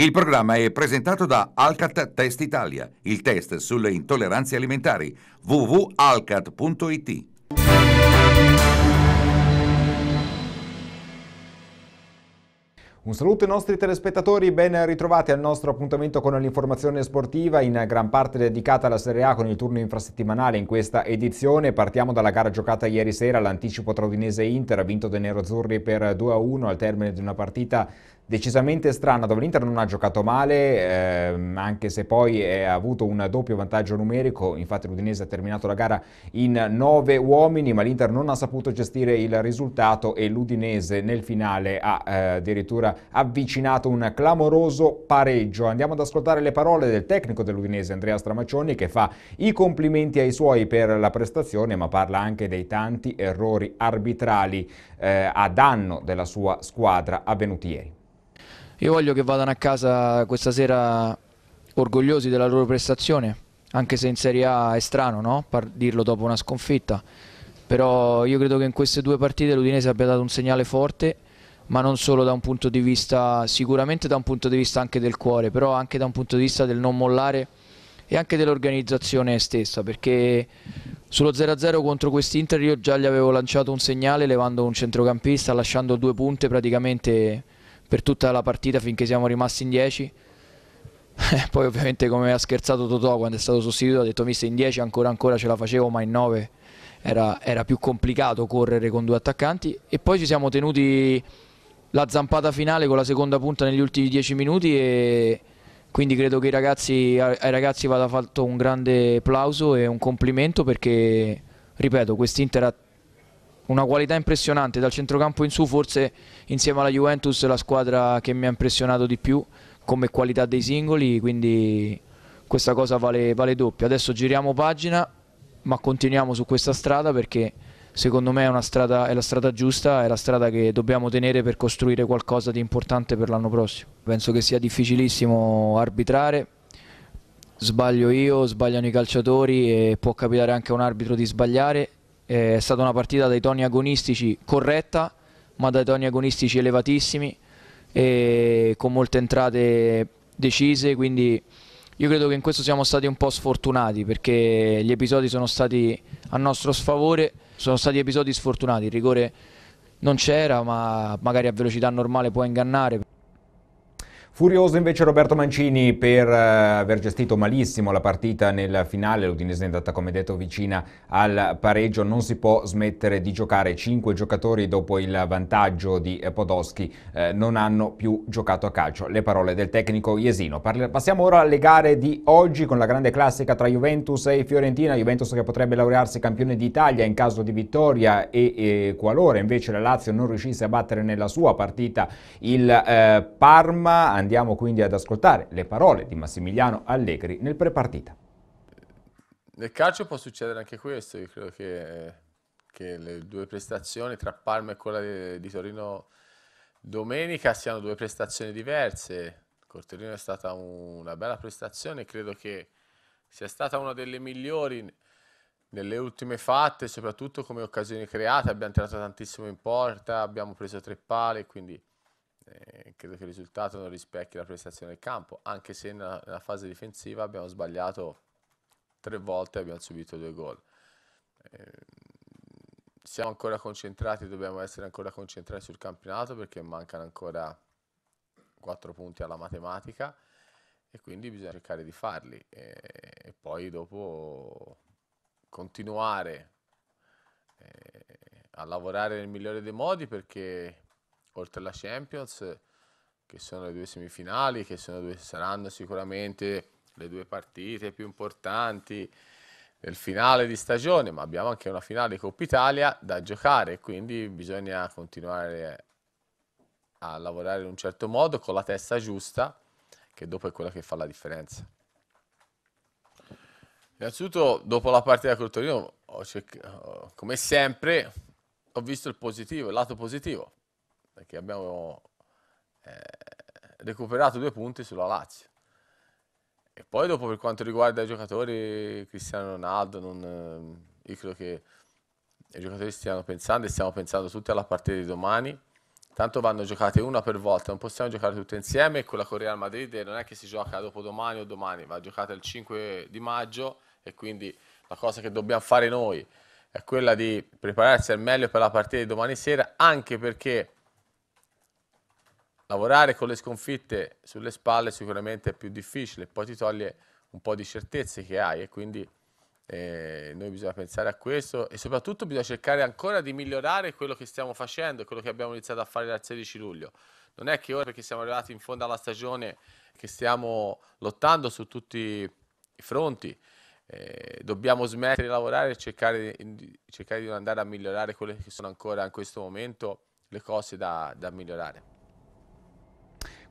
Il programma è presentato da Alcat Test Italia, il test sulle intolleranze alimentari, www.alcat.it. Un saluto ai nostri telespettatori, ben ritrovati al nostro appuntamento con l'informazione sportiva, in gran parte dedicata alla Serie A con il turno infrasettimanale in questa edizione. Partiamo dalla gara giocata ieri sera, l'anticipo tra Udinese e Inter, vinto dai Nerazzurri per 2-1 al termine di una partita decisamente strana dove l'Inter non ha giocato male ehm, anche se poi ha avuto un doppio vantaggio numerico infatti l'Udinese ha terminato la gara in nove uomini ma l'Inter non ha saputo gestire il risultato e l'Udinese nel finale ha eh, addirittura avvicinato un clamoroso pareggio andiamo ad ascoltare le parole del tecnico dell'Udinese Andrea Stramaccioni che fa i complimenti ai suoi per la prestazione ma parla anche dei tanti errori arbitrali eh, a danno della sua squadra avvenuti ieri io voglio che vadano a casa questa sera orgogliosi della loro prestazione, anche se in Serie A è strano no? dirlo dopo una sconfitta, però io credo che in queste due partite l'Udinese abbia dato un segnale forte, ma non solo da un punto di vista, sicuramente da un punto di vista anche del cuore, però anche da un punto di vista del non mollare e anche dell'organizzazione stessa, perché sullo 0-0 contro quest'Inter io già gli avevo lanciato un segnale levando un centrocampista, lasciando due punte praticamente per tutta la partita finché siamo rimasti in 10 eh, poi ovviamente come ha scherzato Totò quando è stato sostituito ha detto mister in 10 ancora ancora ce la facevo ma in 9 era, era, più complicato correre con due attaccanti e poi ci siamo tenuti la zampata finale con la seconda punta negli ultimi 10 minuti e quindi credo che ai ragazzi, ai ragazzi vada fatto un grande applauso e un complimento perché ripeto quest'Inter ha una qualità impressionante dal centrocampo in su forse insieme alla Juventus la squadra che mi ha impressionato di più come qualità dei singoli, quindi questa cosa vale, vale doppio. Adesso giriamo pagina, ma continuiamo su questa strada perché secondo me è, strada, è, la strada giusta, è la strada che dobbiamo tenere per costruire qualcosa di importante per l'anno prossimo. Penso che sia difficilissimo arbitrare, sbaglio io, sbagliano i calciatori e può capitare anche a un arbitro di sbagliare. Eh, è stata una partita dai toni agonistici corretta, ma dai toni agonistici elevatissimi e con molte entrate decise, quindi io credo che in questo siamo stati un po' sfortunati perché gli episodi sono stati a nostro sfavore, sono stati episodi sfortunati, il rigore non c'era ma magari a velocità normale può ingannare. Furioso invece Roberto Mancini per eh, aver gestito malissimo la partita nel finale, l'Udinese è andata come detto vicina al pareggio, non si può smettere di giocare, cinque giocatori dopo il vantaggio di eh, Podoschi eh, non hanno più giocato a calcio, le parole del tecnico Iesino. Parli passiamo ora alle gare di oggi con la grande classica tra Juventus e Fiorentina, Juventus che potrebbe laurearsi campione d'Italia in caso di vittoria e, e, qualora invece la Lazio non riuscisse a battere nella sua partita il eh, Parma, Andiamo quindi ad ascoltare le parole di Massimiliano Allegri nel prepartita. Nel calcio può succedere anche questo, io credo che, che le due prestazioni tra Parma e quella di, di Torino domenica siano due prestazioni diverse. Col Torino è stata una bella prestazione, credo che sia stata una delle migliori nelle ultime fatte, soprattutto come occasioni create. Abbiamo tirato tantissimo in porta, abbiamo preso tre pali, quindi eh, credo che il risultato non rispecchi la prestazione del campo, anche se nella, nella fase difensiva abbiamo sbagliato tre volte e abbiamo subito due gol. Eh, siamo ancora concentrati, dobbiamo essere ancora concentrati sul campionato perché mancano ancora quattro punti alla matematica e quindi bisogna cercare di farli e, e poi dopo continuare eh, a lavorare nel migliore dei modi perché oltre alla Champions, che sono le due semifinali, che due, saranno sicuramente le due partite più importanti del finale di stagione, ma abbiamo anche una finale Coppa Italia da giocare, quindi bisogna continuare a lavorare in un certo modo con la testa giusta, che dopo è quella che fa la differenza. Innanzitutto, dopo la partita col Torino, come sempre, ho visto il positivo, il lato positivo perché abbiamo eh, recuperato due punti sulla Lazio. E poi dopo per quanto riguarda i giocatori, Cristiano Ronaldo, non, io credo che i giocatori stiano pensando e stiamo pensando tutti alla partita di domani. Tanto vanno giocate una per volta, non possiamo giocare tutte insieme. Quella con Real Madrid non è che si gioca dopo domani o domani, va giocata il 5 di maggio e quindi la cosa che dobbiamo fare noi è quella di prepararsi al meglio per la partita di domani sera, anche perché lavorare con le sconfitte sulle spalle sicuramente è più difficile, poi ti toglie un po' di certezze che hai e quindi eh, noi bisogna pensare a questo e soprattutto bisogna cercare ancora di migliorare quello che stiamo facendo, quello che abbiamo iniziato a fare dal 16 luglio. Non è che ora perché siamo arrivati in fondo alla stagione che stiamo lottando su tutti i fronti, eh, dobbiamo smettere di lavorare e cercare, cercare di, andare a migliorare quelle che sono ancora in questo momento le cose da, da migliorare.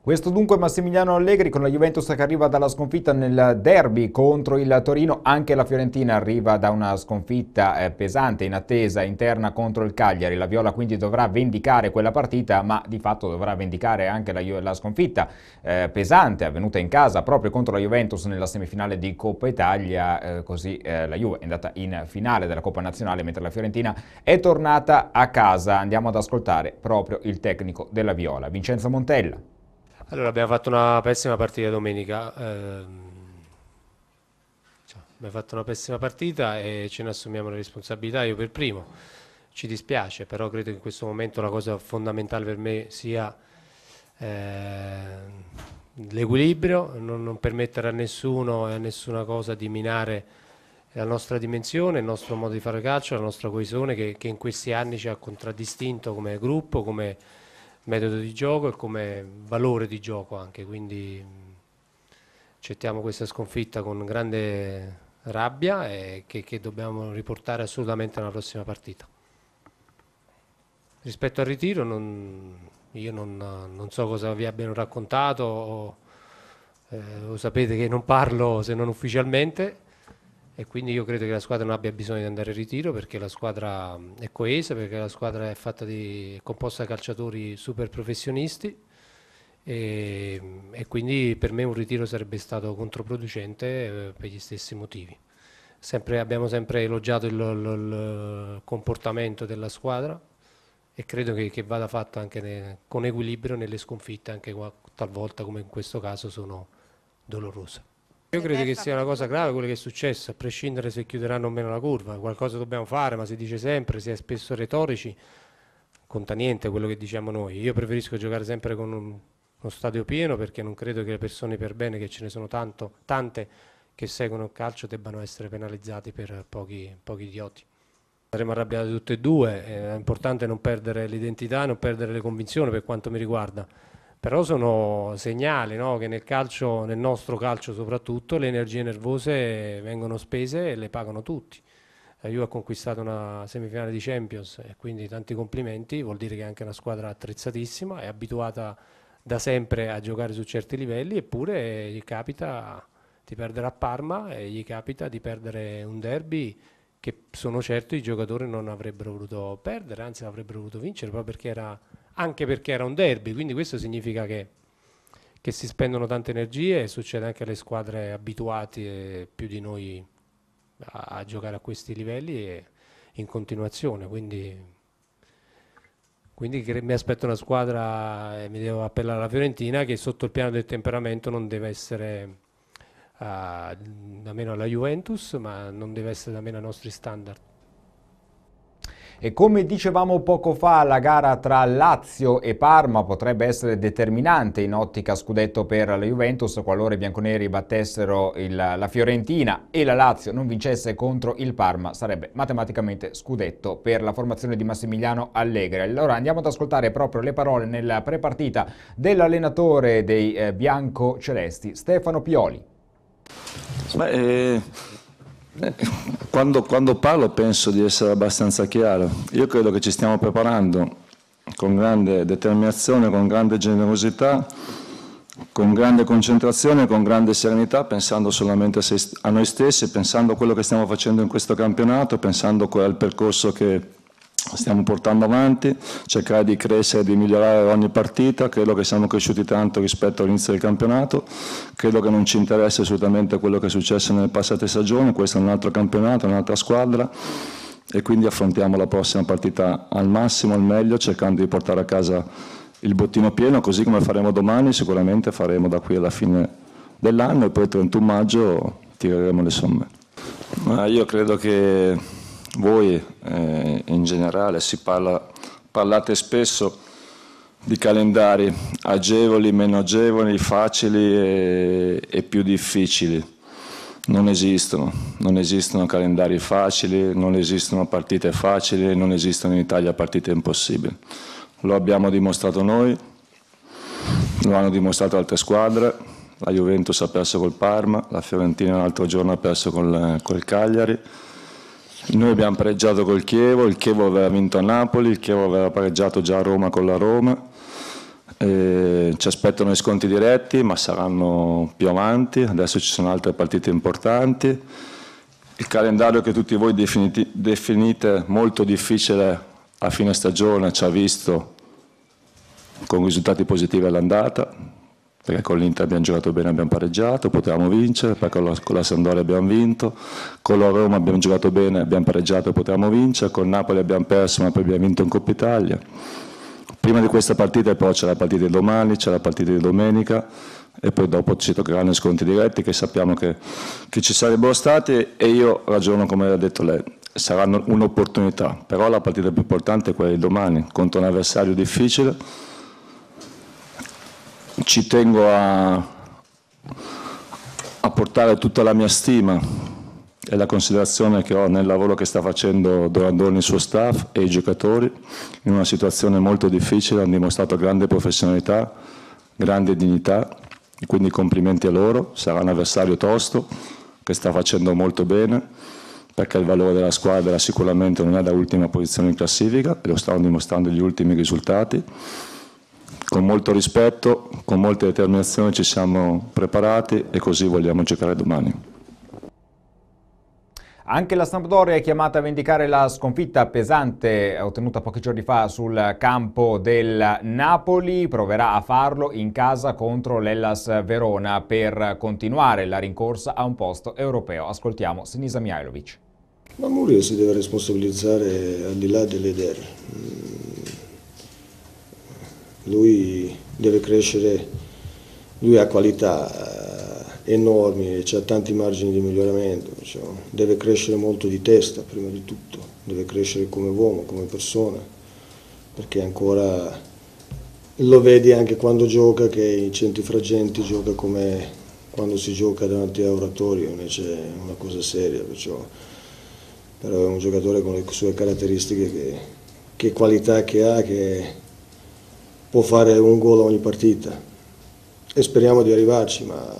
Questo dunque Massimiliano Allegri con la Juventus che arriva dalla sconfitta nel derby contro il Torino, anche la Fiorentina arriva da una sconfitta eh, pesante in attesa interna contro il Cagliari, la Viola quindi dovrà vendicare quella partita ma di fatto dovrà vendicare anche la, la sconfitta eh, pesante avvenuta in casa proprio contro la Juventus nella semifinale di Coppa Italia, eh, così eh, la Juve è andata in finale della Coppa Nazionale mentre la Fiorentina è tornata a casa, andiamo ad ascoltare proprio il tecnico della Viola, Vincenzo Montella. Allora abbiamo fatto una pessima partita domenica, eh, abbiamo fatto una pessima partita e ce ne assumiamo le responsabilità, io per primo, ci dispiace, però credo che in questo momento la cosa fondamentale per me sia eh, l'equilibrio, non, non, permettere a nessuno e a nessuna cosa di minare la nostra dimensione, il nostro modo di fare calcio, la nostra coesione che, che in questi anni ci ha contraddistinto come gruppo, come metodo di gioco e come valore di gioco anche, quindi mm, accettiamo questa sconfitta con grande rabbia e che, che dobbiamo riportare assolutamente alla prossima partita. Rispetto al ritiro non, io non, non, so cosa vi abbiano raccontato, o, eh, o sapete che non parlo se non ufficialmente, e quindi io credo che la squadra non abbia bisogno di andare in ritiro perché la squadra mm, è coesa, perché la squadra è, di, è composta da calciatori super professionisti e, mm, e, quindi per me un ritiro sarebbe stato controproducente eh, per gli stessi motivi. Sempre, abbiamo sempre elogiato il, il, il, comportamento della squadra e credo che, che vada fatto anche ne, con equilibrio nelle sconfitte, anche talvolta come in questo caso sono dolorose. Io credo che sia una cosa grave quello che è successo, a prescindere se chiuderanno o meno la curva, qualcosa dobbiamo fare, ma si dice sempre, si è spesso retorici, conta niente quello che diciamo noi. Io preferisco giocare sempre con un, uno stadio pieno perché non credo che le persone per bene, che ce ne sono tanto, tante che seguono il calcio, debbano essere penalizzate per pochi, pochi idioti. Saremo arrabbiati tutti e due, è importante non perdere l'identità, non perdere le convinzioni per quanto mi riguarda però sono segnali no? che nel, calcio, nel nostro calcio soprattutto, le energie nervose vengono spese e le pagano tutti. La Juve ha conquistato una semifinale di Champions e quindi tanti complimenti, vuol dire che è anche una squadra attrezzatissima, è abituata da sempre a giocare su certi livelli, eppure gli capita di perdere a Parma e gli capita di perdere un derby che sono certo i giocatori non avrebbero voluto perdere, anzi avrebbero voluto vincere proprio perché era anche perché era un derby, quindi questo significa che, che si spendono tante energie e succede anche alle squadre abituate più di noi a, a giocare a questi livelli e in continuazione, quindi quindi mi aspetto una squadra, e mi devo appellare alla Fiorentina, che sotto il piano del temperamento non deve essere uh, da meno alla Juventus, ma non deve essere da meno ai nostri standard. E come dicevamo poco fa, la gara tra Lazio e Parma potrebbe essere determinante in ottica scudetto per la Juventus qualora i bianconeri battessero il, la Fiorentina e la Lazio non vincesse contro il Parma, sarebbe matematicamente scudetto per la formazione di Massimiliano Allegri. Allora andiamo ad ascoltare proprio le parole nella prepartita dell'allenatore dei eh, biancocelesti Stefano Pioli. Beh, eh... Quando, quando, parlo penso di essere abbastanza chiaro. Io credo che ci stiamo preparando con grande determinazione, con grande generosità, con grande concentrazione, con grande serenità, pensando solamente a noi stessi, pensando a quello che stiamo facendo in questo campionato, pensando al percorso che stiamo portando avanti, cercare di crescere, e di migliorare ogni partita, credo che siamo cresciuti tanto rispetto all'inizio del campionato, credo che non ci interessa assolutamente quello che è successo nelle passate stagioni, questo è un altro campionato, un'altra squadra e quindi affrontiamo la prossima partita al massimo, al meglio, cercando di portare a casa il bottino pieno, così come faremo domani, sicuramente faremo da qui alla fine dell'anno e poi il 31 maggio tireremo le somme. Ma io credo che voi eh, in generale si parla, parlate spesso di calendari agevoli, meno agevoli, facili e, e più difficili. Non esistono, non esistono calendari facili, non esistono partite facili, non esistono in Italia partite impossibili. Lo abbiamo dimostrato noi, lo hanno dimostrato altre squadre, la Juventus ha perso col Parma, la Fiorentina l'altro giorno ha perso col, col Cagliari, noi abbiamo pareggiato col Chievo, il Chievo aveva vinto a Napoli, il Chievo aveva pareggiato già a Roma con la Roma. Eh, ci aspettano i sconti diretti, ma saranno più avanti. Adesso ci sono altre partite importanti. Il calendario che tutti voi definiti, definite molto difficile a fine stagione ci ha visto con risultati positivi all'andata, perché con l'Inter abbiamo giocato bene, abbiamo pareggiato, potevamo vincere, poi con la, con la Sandoria abbiamo vinto, con la Roma abbiamo giocato bene, abbiamo pareggiato, potevamo vincere, con Napoli abbiamo perso ma poi abbiamo vinto in Coppa Italia. Prima di questa partita però c'è la partita di domani, c'è la partita di domenica e poi dopo ci toccheranno i sconti diretti che sappiamo che, che ci sarebbero stati e io ragiono come ha detto lei, saranno un'opportunità, però la partita più importante è quella di domani contro un avversario difficile ci tengo a, a portare tutta la mia stima e la considerazione che ho nel lavoro che sta facendo Dorandoni e il suo staff e i giocatori in una situazione molto difficile, hanno dimostrato grande professionalità, grande dignità quindi complimenti a loro, sarà un avversario tosto che sta facendo molto bene perché il valore della squadra sicuramente non è da ultima posizione in classifica, e lo stanno dimostrando gli ultimi risultati con molto rispetto, con molta determinazione ci siamo preparati e così vogliamo giocare domani. Anche la Sampdoria è chiamata a vendicare la sconfitta pesante ottenuta pochi giorni fa sul campo del Napoli. Proverà a farlo in casa contro l'Ellas Verona per continuare la rincorsa a un posto europeo. Ascoltiamo Sinisa Mihailovic. Ma Murillo si deve responsabilizzare al di là delle idee lui deve crescere, lui ha qualità eh, enormi, ha tanti margini di miglioramento, diciamo. deve crescere molto di testa prima di tutto, deve crescere come uomo, come persona, perché ancora lo vedi anche quando gioca che in centri fragenti gioca come quando si gioca davanti a oratorio, invece è una cosa seria, perciò, però è un giocatore con le sue caratteristiche, che, che qualità che ha, che può fare un gol a ogni partita e speriamo di arrivarci, ma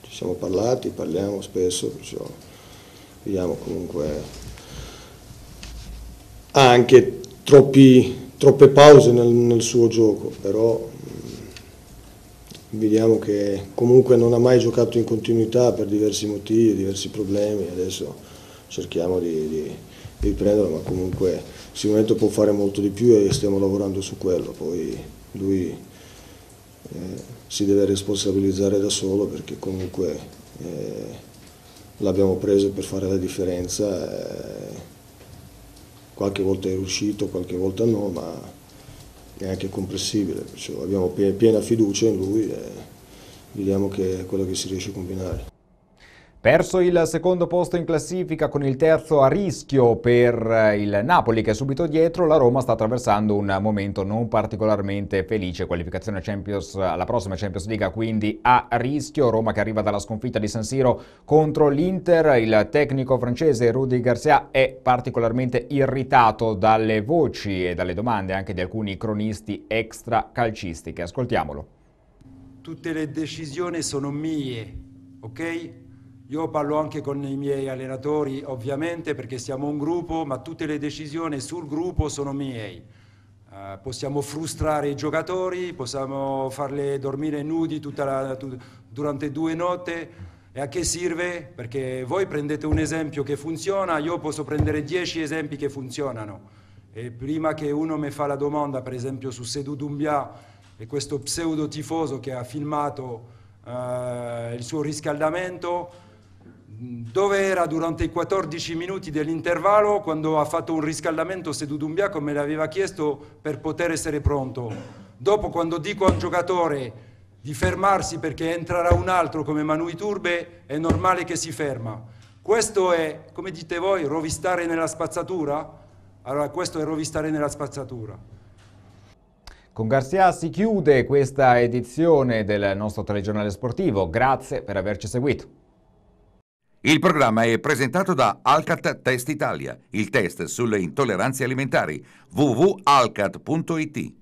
ci siamo parlati, parliamo spesso, perciò vediamo comunque ha anche troppi, troppe pause nel, nel, suo gioco, però mm, vediamo che comunque non ha mai giocato in continuità per diversi motivi, diversi problemi, adesso cerchiamo di, di, di riprenderlo, ma comunque sicuramente può fare molto di più e stiamo lavorando su quello, poi lui eh, si deve responsabilizzare da solo perché comunque eh, l'abbiamo preso per fare la differenza, eh, qualche volta è riuscito, qualche volta no, ma è anche comprensibile, perciò cioè, abbiamo piena fiducia in lui e vediamo eh, che è quello che si riesce a combinare. Perso il secondo posto in classifica con il terzo a rischio per eh, il Napoli che è subito dietro, la Roma sta attraversando un momento non particolarmente felice, qualificazione Champions, alla prossima Champions League quindi a rischio, Roma che arriva dalla sconfitta di San Siro contro l'Inter, il tecnico francese Rudy Garcia è particolarmente irritato dalle voci e dalle domande anche di alcuni cronisti extra calcistiche, ascoltiamolo. Tutte le decisioni sono mie, ok? Io parlo anche con i miei allenatori, ovviamente, perché siamo un gruppo, ma tutte le decisioni sul gruppo sono miei. Uh, possiamo frustrare i giocatori, possiamo farli dormire nudi la, tu, durante due notti. E a che serve? Perché voi prendete un esempio che funziona, io posso prendere dieci esempi che funzionano. E prima che uno mi fa la domanda, per esempio su Sedu Dumbia e questo pseudo tifoso che ha filmato uh, il suo riscaldamento, dove era durante i 14 minuti dell'intervallo quando ha fatto un riscaldamento Sedudumbia come l'aveva chiesto per poter essere pronto. Dopo quando dico a un giocatore di fermarsi perché entrerà un altro come Manui Turbe è normale che si ferma. Questo è, come dite voi, rovistare nella spazzatura? Allora questo è rovistare nella spazzatura. Con Garzia si chiude questa edizione del nostro telegiornale sportivo. Grazie per averci seguito. Il programma è presentato da Alcat Test Italia, il test sulle intolleranze alimentari www.alcat.it.